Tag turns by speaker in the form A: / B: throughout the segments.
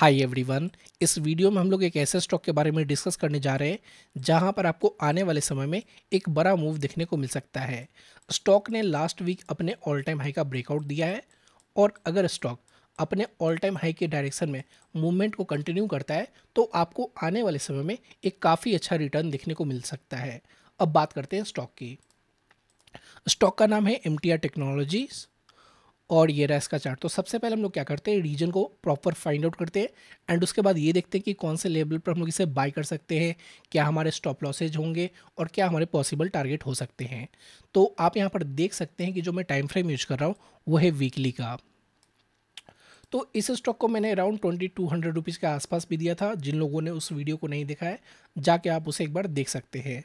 A: hi everyone इस video में हम लोग एक ऐसे स्टॉक के बारे में डिस्कस करने जा रहे हैं जहां पर आपको आने वाले समय में एक बड़ा मूव देखने को मिल सकता है स्टॉक ने लास्ट वीक अपने ऑल टाइम हाई का ब्रेकआउट दिया है और अगर स्टॉक अपने ऑल टाइम हाई के डायरेक्शन में मूवमेंट को कंटिन्यू करता है तो आपको आने वाले समय में एक काफ़ी अच्छा रिटर्न देखने को मिल सकता है अब बात करते हैं स्टॉक की स्टॉक का नाम है एम टेक्नोलॉजीज़ और ये रहा इसका चार्ट तो सबसे पहले हम लोग क्या करते हैं रीजन को प्रॉपर फाइंड आउट करते हैं एंड उसके बाद ये देखते हैं कि कौन से लेवल पर हम लोग इसे बाय कर सकते हैं क्या हमारे स्टॉप लॉसेज होंगे और क्या हमारे पॉसिबल टारगेट हो सकते हैं तो आप यहाँ पर देख सकते हैं कि जो मैं टाइम फ्रेम यूज कर रहा हूँ वो है वीकली का तो इस स्टॉक को मैंने around twenty two hundred rupees के आसपास भी दिया था जिन लोगों ने उस वीडियो को नहीं देखा है जाके आप उसे एक बार देख सकते हैं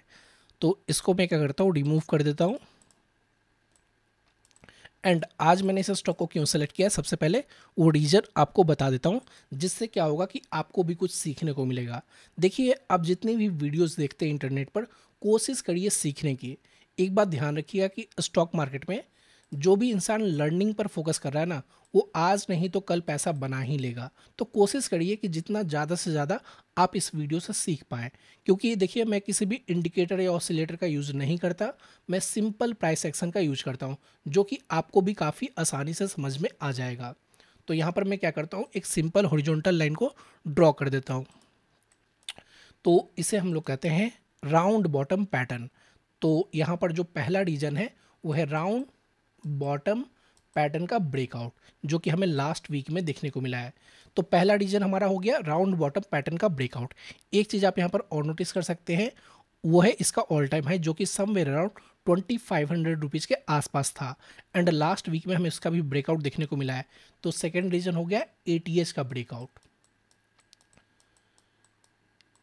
A: तो इसको मैं क्या करता हूँ रिमूव कर देता हूँ एंड आज मैंने इस स्टॉक को क्यों सेलेक्ट किया सबसे पहले वो रीजन आपको बता देता हूँ जिससे क्या होगा कि आपको भी कुछ सीखने को मिलेगा देखिए आप जितनी भी वीडियोज देखते हैं इंटरनेट पर कोशिश करिए सीखने की एक बात ध्यान रखिएगा कि स्टॉक मार्केट में जो भी इंसान लर्निंग पर फोकस कर रहा है ना वो आज नहीं तो कल पैसा बना ही लेगा तो कोशिश करिए कि जितना ज़्यादा से ज़्यादा आप इस वीडियो से सीख पाएँ क्योंकि देखिए मैं किसी भी इंडिकेटर या ऑसिलेटर का यूज़ नहीं करता मैं सिंपल प्राइस एक्शन का यूज करता हूँ जो कि आपको भी काफ़ी आसानी से समझ में आ जाएगा तो यहाँ पर मैं क्या करता हूँ एक सिंपल हॉरिजॉन्टल लाइन को ड्रॉ कर देता हूँ तो इसे हम लोग कहते हैं राउंड बॉटम पैटर्न तो यहाँ पर जो पहला रीजन है वो है राउंड बॉटम पैटर्न का ब्रेकआउट जो कि हमें लास्ट वीक में देखने को मिला है तो पहला रीजन हमारा हो गया राउंड बॉटम पैटर्न का ब्रेकआउट एक चीज़ आप यहाँ पर और नोटिस कर सकते हैं वो है इसका ऑल टाइम है जो कि somewhere around twenty five hundred rupees के आसपास था एंड लास्ट वीक में हमें इसका भी ब्रेकआउट देखने को मिला है तो सेकेंड रीजन हो गया ए का ब्रेकआउट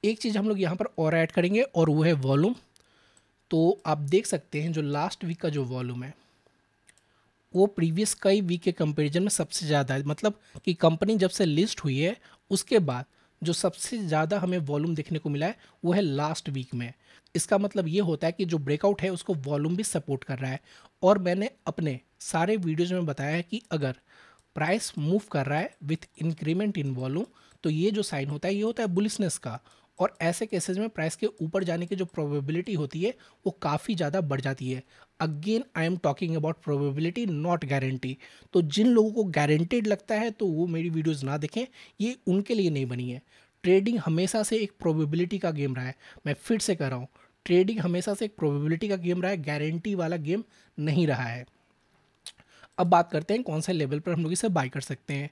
A: एक चीज़ हम लोग यहाँ पर और ऐड करेंगे और वो है वॉलूम तो आप देख सकते हैं जो लास्ट वीक का जो वॉलूम है वो प्रीवियस कई वीक के कंपेरिजन में सबसे ज़्यादा है मतलब कि कंपनी जब से लिस्ट हुई है उसके बाद जो सबसे ज़्यादा हमें वॉल्यूम देखने को मिला है वो है लास्ट वीक में इसका मतलब ये होता है कि जो ब्रेकआउट है उसको वॉल्यूम भी सपोर्ट कर रहा है और मैंने अपने सारे वीडियोज़ में बताया है कि अगर प्राइस मूव कर रहा है विथ इंक्रीमेंट इन वॉल्यूम तो ये जो साइन होता है ये होता है बुलिसनेस का और ऐसे केसेस में प्राइस के ऊपर जाने की जो प्रोबेबिलिटी होती है वो काफ़ी ज़्यादा बढ़ जाती है again I am talking about probability not guarantee तो जिन लोगों को गारंटेड लगता है तो वो मेरी वीडियोज़ ना देखें ये उनके लिए नहीं बनी है ट्रेडिंग हमेशा से एक प्रोबेबिलिटी का गेम रहा है मैं फिर से कह रहा हूँ ट्रेडिंग हमेशा से एक प्रोबेबिलिटी का गेम रहा है गारंटी वाला गेम नहीं रहा है अब बात करते हैं कौन से लेवल पर हम लोग इसे बाय कर सकते हैं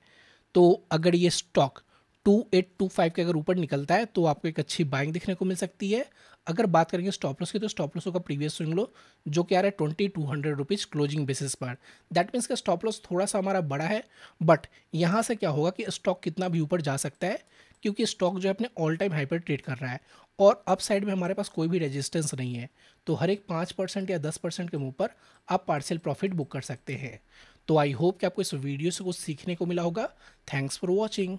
A: तो अगर ये stock two eight two five के अगर ऊपर निकलता है तो आपको एक अच्छी बाइंग दिखने को मिल सकती है अगर बात करेंगे लॉस की तो स्टॉपलॉस का प्रीवियस स्विंग लो जो कि आ रहा है twenty two hundred rupees closing basis पर दैट मीन्स का लॉस थोड़ा सा हमारा बड़ा है बट यहाँ से क्या होगा कि स्टॉक कितना भी ऊपर जा सकता है क्योंकि स्टॉक जो है अपने ऑल टाइम हाई पर ट्रेड कर रहा है और अप साइड में हमारे पास कोई भी रेजिस्टेंस नहीं है तो हर एक पाँच परसेंट या दस परसेंट के मुँह पर आप पार्सल प्रॉफिट बुक कर सकते हैं तो आई होप कि आपको इस वीडियो से कुछ सीखने को मिला होगा थैंक्स फॉर वॉचिंग